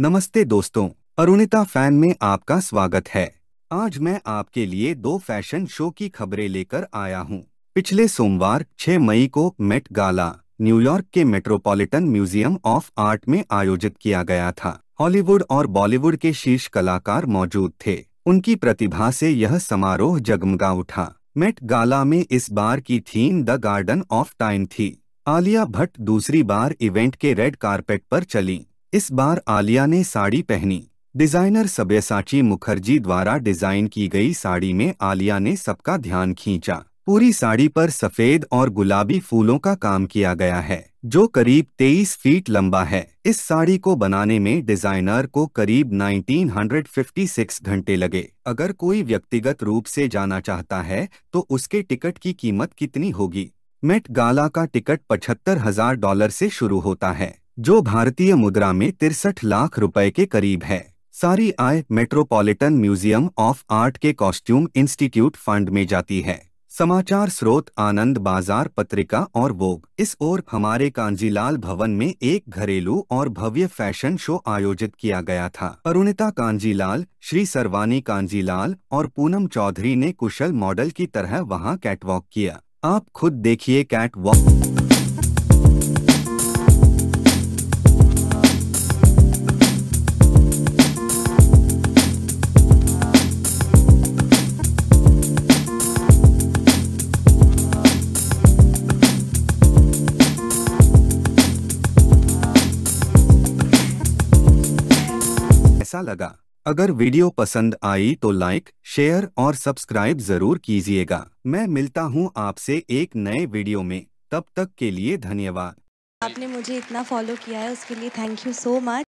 नमस्ते दोस्तों अरुणिता फैन में आपका स्वागत है आज मैं आपके लिए दो फैशन शो की खबरें लेकर आया हूँ पिछले सोमवार 6 मई को मेट गाला न्यूयॉर्क के मेट्रोपॉलिटन म्यूजियम ऑफ आर्ट में आयोजित किया गया था हॉलीवुड और बॉलीवुड के शीर्ष कलाकार मौजूद थे उनकी प्रतिभा से यह समारोह जगमगा उठा मेट गाला में इस बार की theme the Garden of Time थी आलिया भट्ट दूसरी बार इवेंट के रेड कार्पेट पर चली इस बार आलिया ने साड़ी पहनी डिजाइनर सब्यसाची मुखर्जी द्वारा डिजाइन की गई साड़ी में आलिया ने सबका ध्यान खींचा पूरी साड़ी पर सफेद और गुलाबी फूलों का काम किया गया है जो करीब 23 फीट लंबा है इस साड़ी को बनाने में डिजाइनर को करीब 1956 घंटे लगे अगर कोई व्यक्तिगत रूप से जाना चाहता है तो उसके टिकट की कीमत कितनी होगी मेट गाला का टिकट पचहत्तर हजार डॉलर से शुरू होता है जो भारतीय मुद्रा में तिरसठ लाख रुपए के करीब है सारी आय मेट्रोपॉलिटन म्यूजियम ऑफ आर्ट के कॉस्ट्यूम इंस्टीट्यूट फंड में जाती है समाचार स्रोत आनंद बाजार पत्रिका और वोग इस ओर हमारे कांजीलाल भवन में एक घरेलू और भव्य फैशन शो आयोजित किया गया था अरुणिता कांजीलाल श्री सरवानी कांजीलाल और पूनम चौधरी ने कुशल मॉडल की तरह वहां कैटवॉक किया आप खुद देखिए कैटवॉक कैसा लगा अगर वीडियो पसंद आई तो लाइक शेयर और सब्सक्राइब जरूर कीजिएगा मैं मिलता हूँ आपसे एक नए वीडियो में तब तक के लिए धन्यवाद आपने मुझे इतना फॉलो किया है उसके लिए थैंक यू सो मच